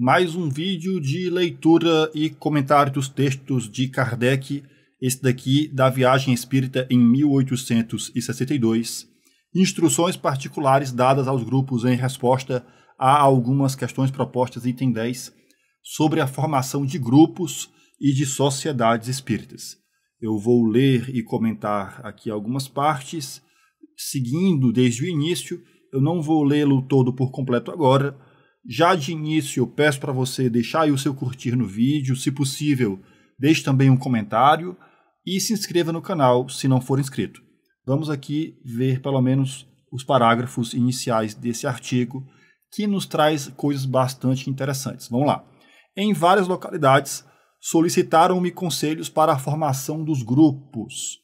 Mais um vídeo de leitura e comentário dos textos de Kardec, esse daqui da Viagem Espírita em 1862. Instruções particulares dadas aos grupos em resposta a algumas questões propostas item 10 sobre a formação de grupos e de sociedades espíritas. Eu vou ler e comentar aqui algumas partes, seguindo desde o início. Eu não vou lê-lo todo por completo agora já de início, eu peço para você deixar o seu curtir no vídeo, se possível, deixe também um comentário e se inscreva no canal se não for inscrito. Vamos aqui ver pelo menos os parágrafos iniciais desse artigo que nos traz coisas bastante interessantes. Vamos lá. Em várias localidades solicitaram-me conselhos para a formação dos grupos.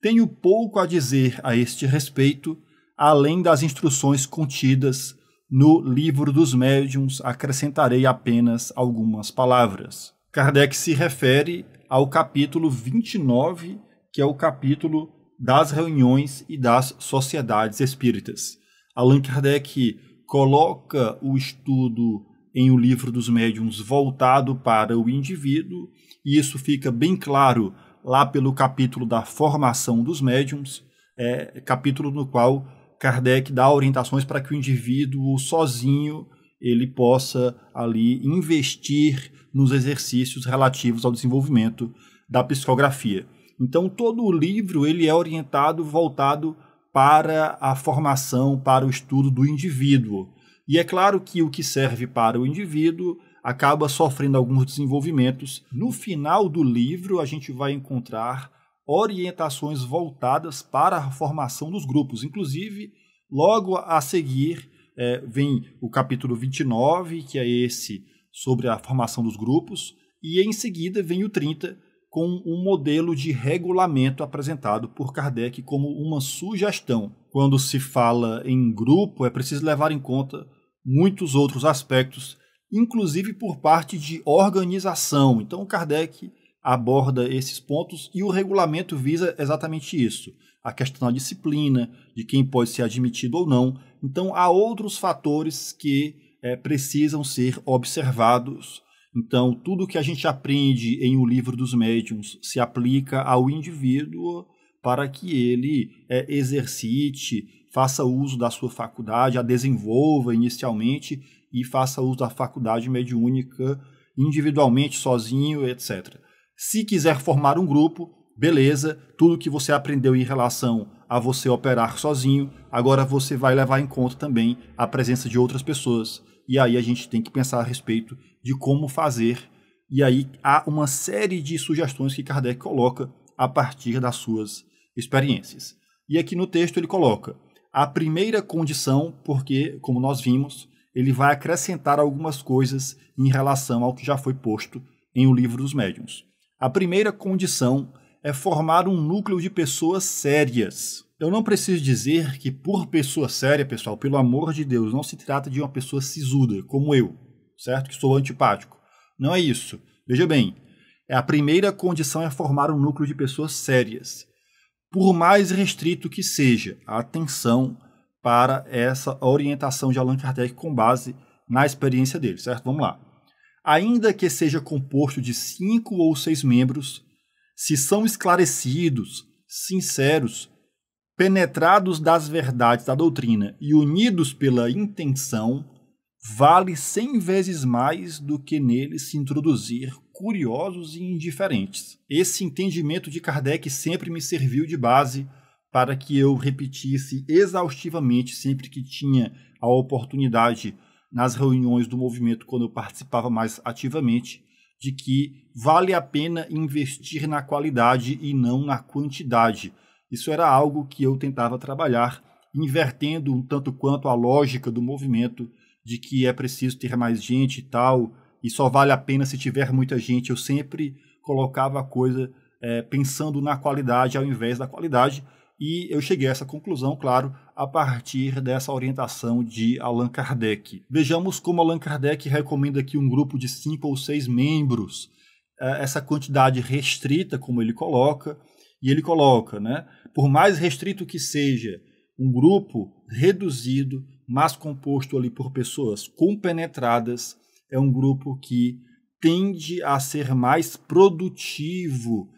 Tenho pouco a dizer a este respeito, além das instruções contidas no Livro dos Médiuns acrescentarei apenas algumas palavras. Kardec se refere ao capítulo 29, que é o capítulo das reuniões e das sociedades espíritas. Allan Kardec coloca o estudo em O Livro dos Médiuns voltado para o indivíduo, e isso fica bem claro lá pelo capítulo da formação dos médiums, é, capítulo no qual Kardec dá orientações para que o indivíduo sozinho ele possa ali investir nos exercícios relativos ao desenvolvimento da psicografia. Então todo o livro ele é orientado voltado para a formação, para o estudo do indivíduo. E é claro que o que serve para o indivíduo acaba sofrendo alguns desenvolvimentos. No final do livro a gente vai encontrar orientações voltadas para a formação dos grupos. Inclusive, logo a seguir é, vem o capítulo 29, que é esse sobre a formação dos grupos, e em seguida vem o 30, com um modelo de regulamento apresentado por Kardec como uma sugestão. Quando se fala em grupo, é preciso levar em conta muitos outros aspectos, inclusive por parte de organização. Então, Kardec aborda esses pontos e o regulamento visa exatamente isso, a questão da disciplina, de quem pode ser admitido ou não. Então, há outros fatores que é, precisam ser observados. Então, tudo que a gente aprende em O Livro dos Médiuns se aplica ao indivíduo para que ele é, exercite, faça uso da sua faculdade, a desenvolva inicialmente e faça uso da faculdade mediúnica individualmente, sozinho, etc. Se quiser formar um grupo, beleza, tudo que você aprendeu em relação a você operar sozinho, agora você vai levar em conta também a presença de outras pessoas. E aí a gente tem que pensar a respeito de como fazer. E aí há uma série de sugestões que Kardec coloca a partir das suas experiências. E aqui no texto ele coloca a primeira condição, porque, como nós vimos, ele vai acrescentar algumas coisas em relação ao que já foi posto em O Livro dos Médiuns. A primeira condição é formar um núcleo de pessoas sérias. Eu não preciso dizer que, por pessoa séria, pessoal, pelo amor de Deus, não se trata de uma pessoa sisuda, como eu, certo? Que sou antipático. Não é isso. Veja bem, é a primeira condição é formar um núcleo de pessoas sérias. Por mais restrito que seja, atenção para essa orientação de Allan Kardec com base na experiência dele, certo? Vamos lá ainda que seja composto de cinco ou seis membros, se são esclarecidos, sinceros, penetrados das verdades da doutrina e unidos pela intenção, vale cem vezes mais do que neles se introduzir curiosos e indiferentes. Esse entendimento de Kardec sempre me serviu de base para que eu repetisse exaustivamente sempre que tinha a oportunidade nas reuniões do movimento, quando eu participava mais ativamente, de que vale a pena investir na qualidade e não na quantidade. Isso era algo que eu tentava trabalhar, invertendo um tanto quanto a lógica do movimento de que é preciso ter mais gente e tal, e só vale a pena se tiver muita gente. Eu sempre colocava a coisa é, pensando na qualidade ao invés da qualidade, e eu cheguei a essa conclusão, claro, a partir dessa orientação de Allan Kardec. Vejamos como Allan Kardec recomenda aqui um grupo de cinco ou seis membros, é, essa quantidade restrita, como ele coloca, e ele coloca, né? Por mais restrito que seja, um grupo reduzido, mas composto ali por pessoas compenetradas, é um grupo que tende a ser mais produtivo.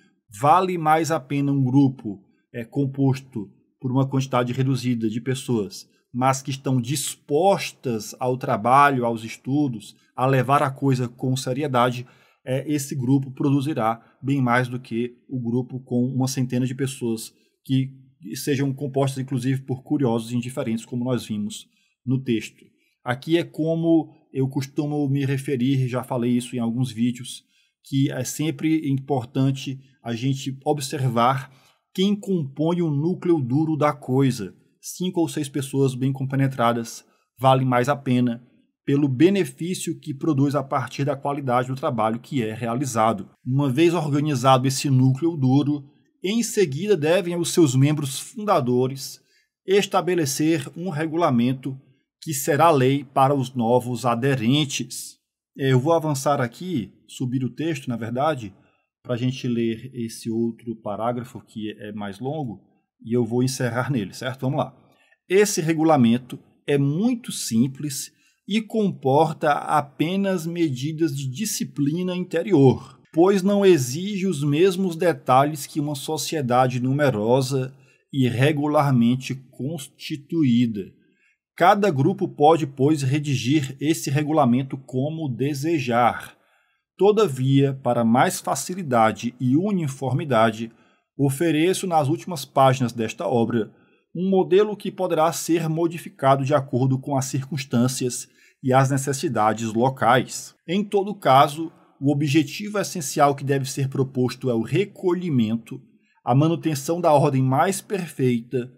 Vale mais a pena um grupo é, composto por uma quantidade reduzida de pessoas, mas que estão dispostas ao trabalho, aos estudos, a levar a coisa com seriedade, é, esse grupo produzirá bem mais do que o grupo com uma centena de pessoas que sejam compostas, inclusive, por curiosos e indiferentes, como nós vimos no texto. Aqui é como eu costumo me referir, já falei isso em alguns vídeos, que é sempre importante a gente observar quem compõe o núcleo duro da coisa. Cinco ou seis pessoas bem compenetradas vale mais a pena pelo benefício que produz a partir da qualidade do trabalho que é realizado. Uma vez organizado esse núcleo duro, em seguida devem os seus membros fundadores estabelecer um regulamento que será lei para os novos aderentes. Eu vou avançar aqui, subir o texto, na verdade, para a gente ler esse outro parágrafo que é mais longo e eu vou encerrar nele, certo? Vamos lá. Esse regulamento é muito simples e comporta apenas medidas de disciplina interior, pois não exige os mesmos detalhes que uma sociedade numerosa e regularmente constituída. Cada grupo pode, pois, redigir esse regulamento como desejar, Todavia, para mais facilidade e uniformidade, ofereço nas últimas páginas desta obra um modelo que poderá ser modificado de acordo com as circunstâncias e as necessidades locais. Em todo caso, o objetivo essencial que deve ser proposto é o recolhimento, a manutenção da ordem mais perfeita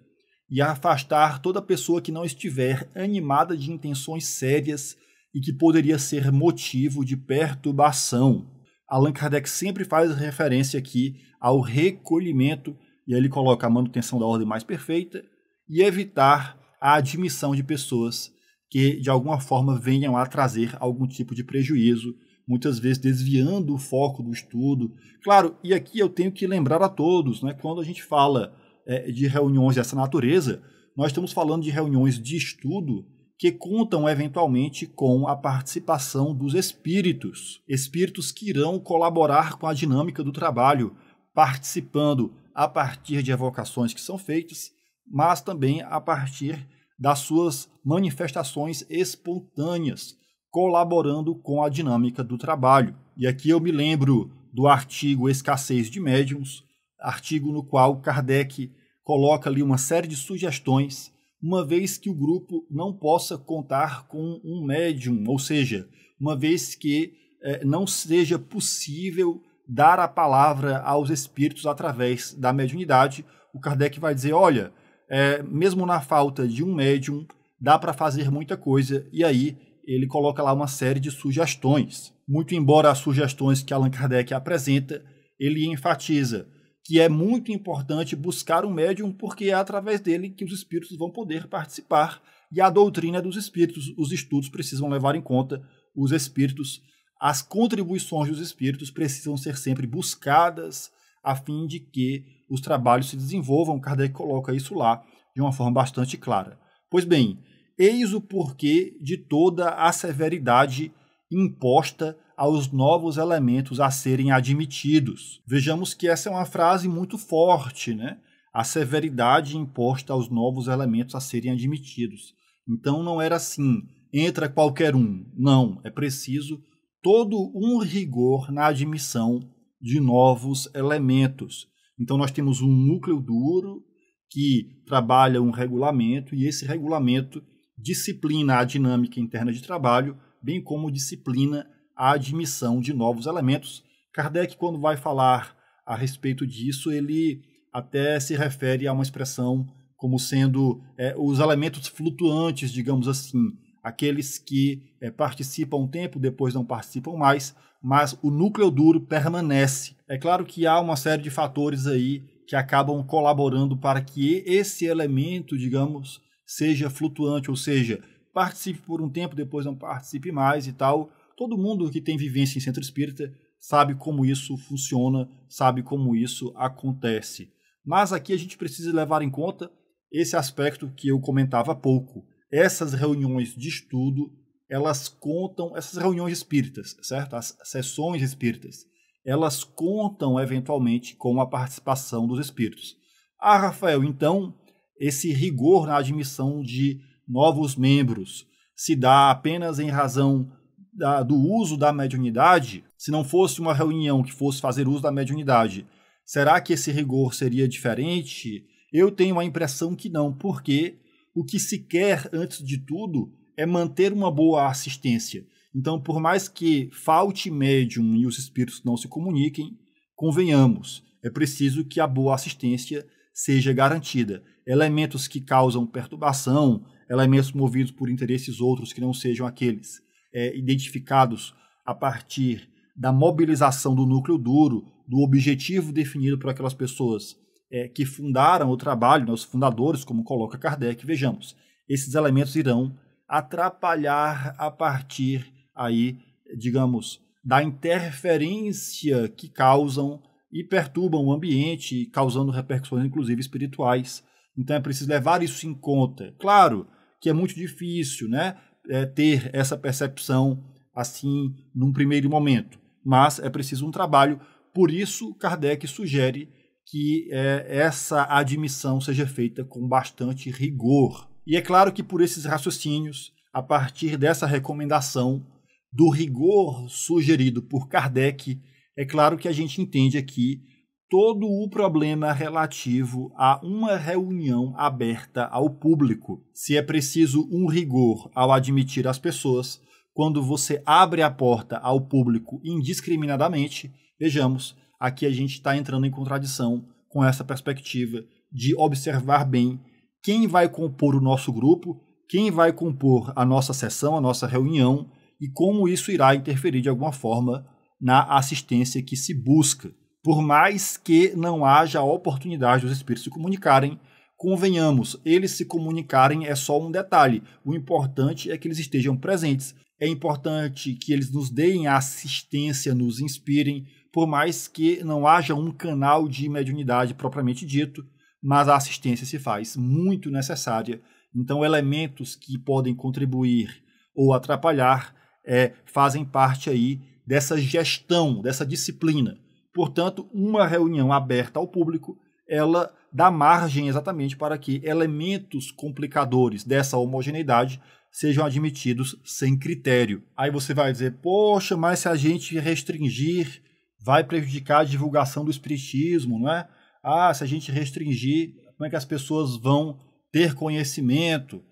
e afastar toda pessoa que não estiver animada de intenções sérias e que poderia ser motivo de perturbação. Allan Kardec sempre faz referência aqui ao recolhimento, e aí ele coloca a manutenção da ordem mais perfeita e evitar a admissão de pessoas que de alguma forma venham a trazer algum tipo de prejuízo, muitas vezes desviando o foco do estudo. Claro, e aqui eu tenho que lembrar a todos, né, quando a gente fala é, de reuniões dessa natureza, nós estamos falando de reuniões de estudo que contam eventualmente com a participação dos espíritos, espíritos que irão colaborar com a dinâmica do trabalho, participando a partir de evocações que são feitas, mas também a partir das suas manifestações espontâneas, colaborando com a dinâmica do trabalho. E aqui eu me lembro do artigo Escassez de Médiuns, artigo no qual Kardec coloca ali uma série de sugestões uma vez que o grupo não possa contar com um médium, ou seja, uma vez que eh, não seja possível dar a palavra aos espíritos através da mediunidade. O Kardec vai dizer: olha, eh, mesmo na falta de um médium, dá para fazer muita coisa, e aí ele coloca lá uma série de sugestões. Muito embora as sugestões que Allan Kardec apresenta, ele enfatiza que é muito importante buscar um médium, porque é através dele que os espíritos vão poder participar. E a doutrina é dos espíritos, os estudos precisam levar em conta os espíritos, as contribuições dos espíritos precisam ser sempre buscadas a fim de que os trabalhos se desenvolvam. Kardec coloca isso lá de uma forma bastante clara. Pois bem, eis o porquê de toda a severidade imposta aos novos elementos a serem admitidos. Vejamos que essa é uma frase muito forte, né? A severidade imposta aos novos elementos a serem admitidos. Então não era assim, entra qualquer um. Não, é preciso todo um rigor na admissão de novos elementos. Então nós temos um núcleo duro que trabalha um regulamento e esse regulamento disciplina a dinâmica interna de trabalho, bem como disciplina a admissão de novos elementos. Kardec, quando vai falar a respeito disso, ele até se refere a uma expressão como sendo é, os elementos flutuantes, digamos assim, aqueles que é, participam um tempo, depois não participam mais, mas o núcleo duro permanece. É claro que há uma série de fatores aí que acabam colaborando para que esse elemento, digamos, seja flutuante, ou seja, participe por um tempo, depois não participe mais e tal, Todo mundo que tem vivência em centro espírita sabe como isso funciona, sabe como isso acontece. Mas aqui a gente precisa levar em conta esse aspecto que eu comentava há pouco. Essas reuniões de estudo, elas contam, essas reuniões espíritas, certo? As sessões espíritas, elas contam eventualmente com a participação dos espíritos. Ah, Rafael, então, esse rigor na admissão de novos membros se dá apenas em razão da, do uso da mediunidade, se não fosse uma reunião que fosse fazer uso da mediunidade, será que esse rigor seria diferente? Eu tenho a impressão que não, porque o que se quer, antes de tudo, é manter uma boa assistência. Então, por mais que falte médium e os espíritos não se comuniquem, convenhamos, é preciso que a boa assistência seja garantida. Elementos que causam perturbação, elementos movidos por interesses outros que não sejam aqueles é, identificados a partir da mobilização do núcleo duro, do objetivo definido por aquelas pessoas é, que fundaram o trabalho, né, os fundadores, como coloca Kardec, vejamos, esses elementos irão atrapalhar a partir aí, digamos, da interferência que causam e perturbam o ambiente, causando repercussões inclusive espirituais. Então é preciso levar isso em conta. Claro que é muito difícil, né? é, ter essa percepção assim num primeiro momento, mas é preciso um trabalho. Por isso, Kardec sugere que é, essa admissão seja feita com bastante rigor. E é claro que por esses raciocínios, a partir dessa recomendação do rigor sugerido por Kardec, é claro que a gente entende aqui todo o problema relativo a uma reunião aberta ao público. Se é preciso um rigor ao admitir as pessoas, quando você abre a porta ao público indiscriminadamente, vejamos, aqui a gente está entrando em contradição com essa perspectiva de observar bem quem vai compor o nosso grupo, quem vai compor a nossa sessão, a nossa reunião e como isso irá interferir de alguma forma na assistência que se busca por mais que não haja a oportunidade dos espíritos se comunicarem, convenhamos, eles se comunicarem é só um detalhe. O importante é que eles estejam presentes. É importante que eles nos deem assistência, nos inspirem, por mais que não haja um canal de mediunidade propriamente dito, mas a assistência se faz muito necessária. Então, elementos que podem contribuir ou atrapalhar é, fazem parte aí dessa gestão, dessa disciplina. Portanto, uma reunião aberta ao público, ela dá margem exatamente para que elementos complicadores dessa homogeneidade sejam admitidos sem critério. Aí você vai dizer, poxa, mas se a gente restringir, vai prejudicar a divulgação do espiritismo, não é? Ah, se a gente restringir, como é que as pessoas vão ter conhecimento?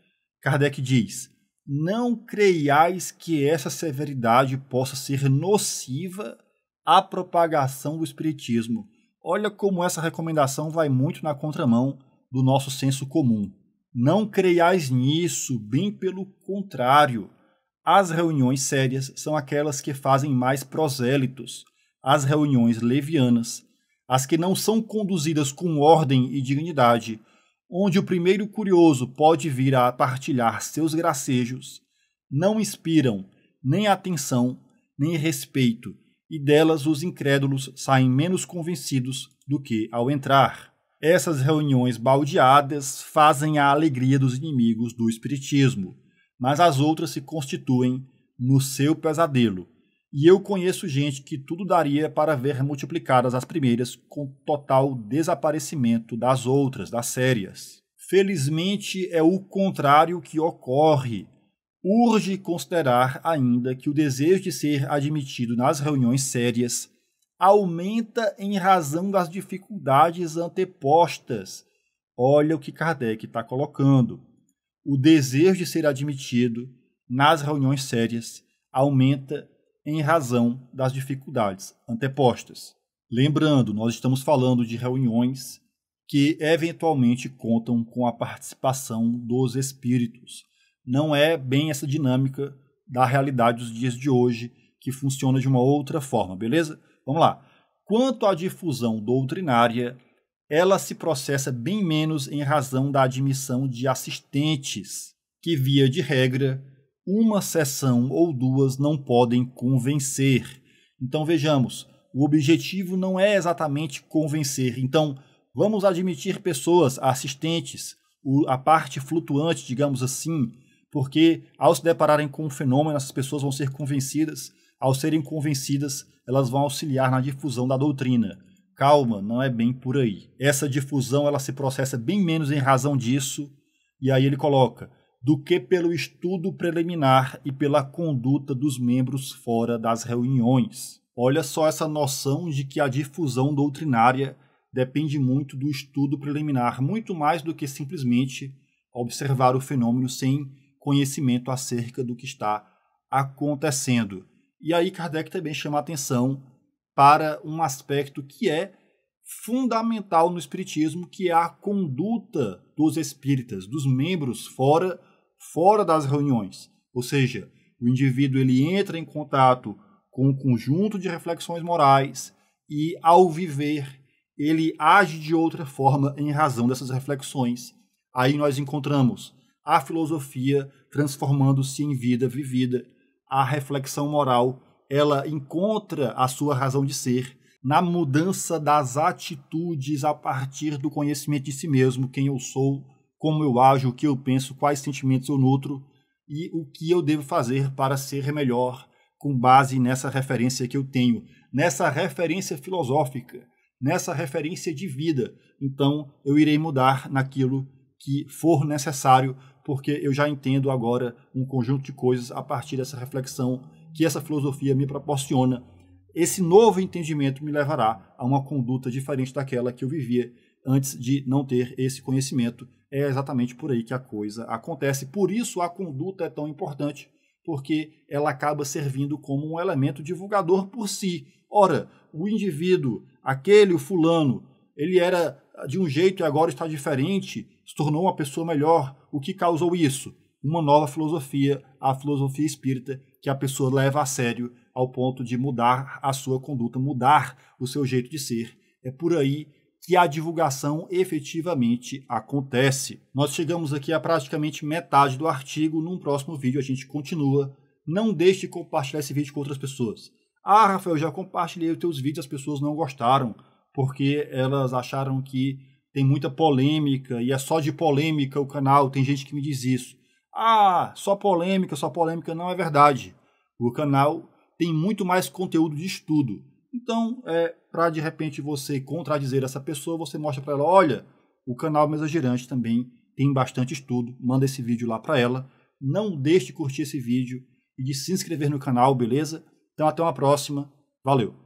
Kardec diz: não creiais que essa severidade possa ser nociva a propagação do Espiritismo. Olha como essa recomendação vai muito na contramão do nosso senso comum. Não creiais nisso, bem pelo contrário. As reuniões sérias são aquelas que fazem mais prosélitos, as reuniões levianas, as que não são conduzidas com ordem e dignidade, onde o primeiro curioso pode vir a partilhar seus gracejos, não inspiram nem atenção, nem respeito, e delas os incrédulos saem menos convencidos do que ao entrar. Essas reuniões baldeadas fazem a alegria dos inimigos do Espiritismo, mas as outras se constituem no seu pesadelo. E eu conheço gente que tudo daria para ver multiplicadas as primeiras com total desaparecimento das outras, das sérias. Felizmente é o contrário que ocorre urge considerar ainda que o desejo de ser admitido nas reuniões sérias aumenta em razão das dificuldades antepostas. Olha o que Kardec está colocando. O desejo de ser admitido nas reuniões sérias aumenta em razão das dificuldades antepostas. Lembrando, nós estamos falando de reuniões que eventualmente contam com a participação dos espíritos não é bem essa dinâmica da realidade dos dias de hoje, que funciona de uma outra forma, beleza? Vamos lá. Quanto à difusão doutrinária, ela se processa bem menos em razão da admissão de assistentes, que, via de regra, uma sessão ou duas não podem convencer. Então vejamos, o objetivo não é exatamente convencer. Então, vamos admitir pessoas, assistentes, a parte flutuante, digamos assim, porque ao se depararem com o um fenômeno, essas pessoas vão ser convencidas. Ao serem convencidas, elas vão auxiliar na difusão da doutrina. Calma, não é bem por aí. Essa difusão ela se processa bem menos em razão disso, e aí ele coloca, do que pelo estudo preliminar e pela conduta dos membros fora das reuniões. Olha só essa noção de que a difusão doutrinária depende muito do estudo preliminar, muito mais do que simplesmente observar o fenômeno sem conhecimento acerca do que está acontecendo. E aí Kardec também chama atenção para um aspecto que é fundamental no espiritismo, que é a conduta dos espíritas, dos membros fora fora das reuniões. Ou seja, o indivíduo ele entra em contato com um conjunto de reflexões morais e ao viver ele age de outra forma em razão dessas reflexões. Aí nós encontramos a filosofia transformando-se em vida vivida, a reflexão moral, ela encontra a sua razão de ser na mudança das atitudes a partir do conhecimento de si mesmo, quem eu sou, como eu ajo, o que eu penso, quais sentimentos eu nutro e o que eu devo fazer para ser melhor com base nessa referência que eu tenho, nessa referência filosófica, nessa referência de vida. Então, eu irei mudar naquilo que for necessário porque eu já entendo agora um conjunto de coisas a partir dessa reflexão que essa filosofia me proporciona. Esse novo entendimento me levará a uma conduta diferente daquela que eu vivia antes de não ter esse conhecimento. É exatamente por aí que a coisa acontece. Por isso a conduta é tão importante, porque ela acaba servindo como um elemento divulgador por si. Ora, o indivíduo, aquele o fulano, ele era de um jeito e agora está diferente, se tornou uma pessoa melhor. O que causou isso? Uma nova filosofia, a filosofia espírita, que a pessoa leva a sério ao ponto de mudar a sua conduta, mudar o seu jeito de ser. É por aí que a divulgação efetivamente acontece. Nós chegamos aqui a praticamente metade do artigo. Num próximo vídeo a gente continua. Não deixe de compartilhar esse vídeo com outras pessoas. Ah, Rafael, já compartilhei os teus vídeos, as pessoas não gostaram porque elas acharam que tem muita polêmica e é só de polêmica o canal. Tem gente que me diz isso. Ah, só polêmica, só polêmica. Não é verdade. O canal tem muito mais conteúdo de estudo. Então, é, para de repente você contradizer essa pessoa, você mostra para ela: olha, o canal é Mesa Girante também tem bastante estudo. Manda esse vídeo lá para ela. Não deixe de curtir esse vídeo e de se inscrever no canal, beleza? Então, até uma próxima. Valeu!